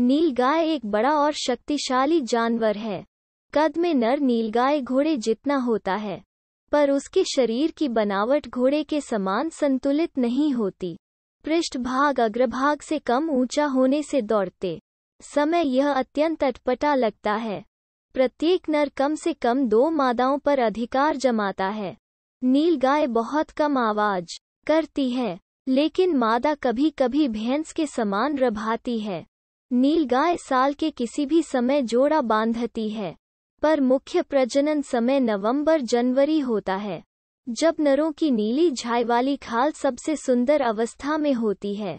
नीलगाय एक बड़ा और शक्तिशाली जानवर है कद में नर नीलगाय घोड़े जितना होता है पर उसके शरीर की बनावट घोड़े के समान संतुलित नहीं होती पृष्ठभाग अग्रभाग से कम ऊंचा होने से दौड़ते समय यह अत्यंत अटपटा लगता है प्रत्येक नर कम से कम दो मादाओं पर अधिकार जमाता है नीलगाय बहुत कम आवाज करती है लेकिन मादा कभी कभी भैंस के समान रभाती है नीलगाय साल के किसी भी समय जोड़ा बांधती है पर मुख्य प्रजनन समय नवंबर जनवरी होता है जब नरों की नीली झाई वाली खाल सबसे सुंदर अवस्था में होती है